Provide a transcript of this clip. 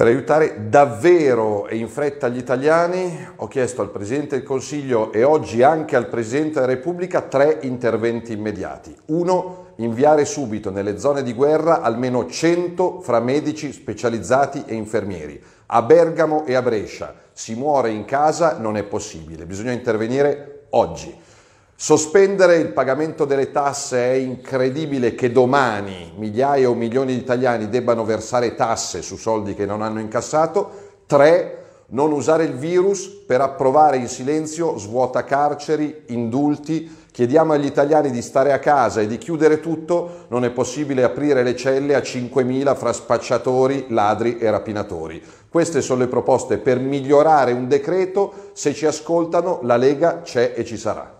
Per aiutare davvero e in fretta gli italiani ho chiesto al Presidente del Consiglio e oggi anche al Presidente della Repubblica tre interventi immediati. Uno, inviare subito nelle zone di guerra almeno 100 fra medici specializzati e infermieri. A Bergamo e a Brescia si muore in casa, non è possibile, bisogna intervenire oggi. Sospendere il pagamento delle tasse è incredibile che domani migliaia o milioni di italiani debbano versare tasse su soldi che non hanno incassato. 3. Non usare il virus per approvare in silenzio svuota carceri, indulti. Chiediamo agli italiani di stare a casa e di chiudere tutto. Non è possibile aprire le celle a 5.000 fra spacciatori, ladri e rapinatori. Queste sono le proposte per migliorare un decreto. Se ci ascoltano, la Lega c'è e ci sarà.